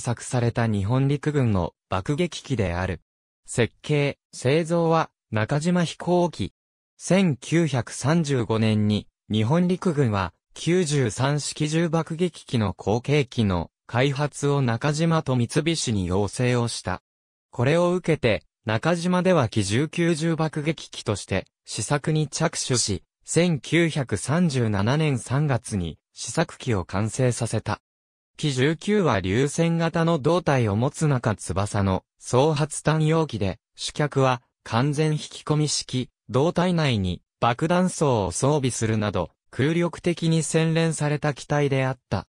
試作された日本陸軍の爆撃機である。設計、製造は中島飛行機。1935年に日本陸軍は93式重爆撃機の後継機の開発を中島と三菱に要請をした。これを受けて中島では機銃9重爆撃機として試作に着手し、1937年3月に試作機を完成させた。機19は流線型の胴体を持つ中翼の総発単容器で、主脚は完全引き込み式、胴体内に爆弾層を装備するなど、空力的に洗練された機体であった。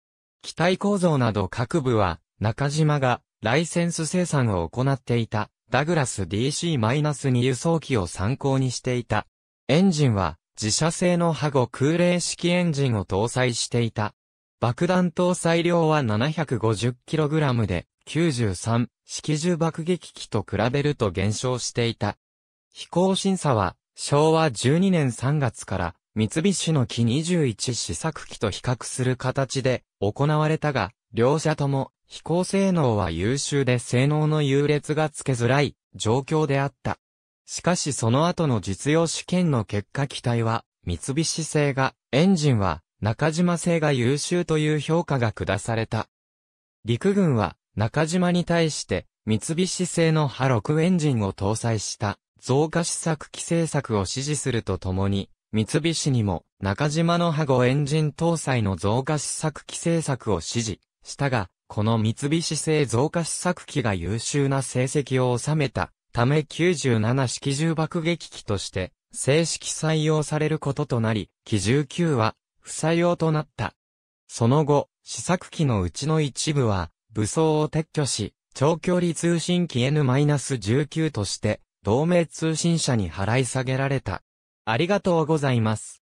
機体構造など各部は、中島がライセンス生産を行っていた、ダグラス DC-2 輸送機を参考にしていた。エンジンは、自社製のハゴ空冷式エンジンを搭載していた。爆弾搭載量は 750kg で、93式重爆撃機と比べると減少していた。飛行審査は、昭和12年3月から、三菱の機21試作機と比較する形で行われたが、両者とも飛行性能は優秀で性能の優劣がつけづらい状況であった。しかしその後の実用試験の結果機体は、三菱製が、エンジンは中島製が優秀という評価が下された。陸軍は中島に対して三菱製の波6エンジンを搭載した増加施策規制策を支持するとともに、三菱にも中島の波5エンジン搭載の増加施策規制策を支持したが、この三菱製増加施策機が優秀な成績を収めたため97式重爆撃機として正式採用されることとなり、機重9は不採用となった。その後、試作機のうちの一部は、武装を撤去し、長距離通信機 N-19 として、同盟通信社に払い下げられた。ありがとうございます。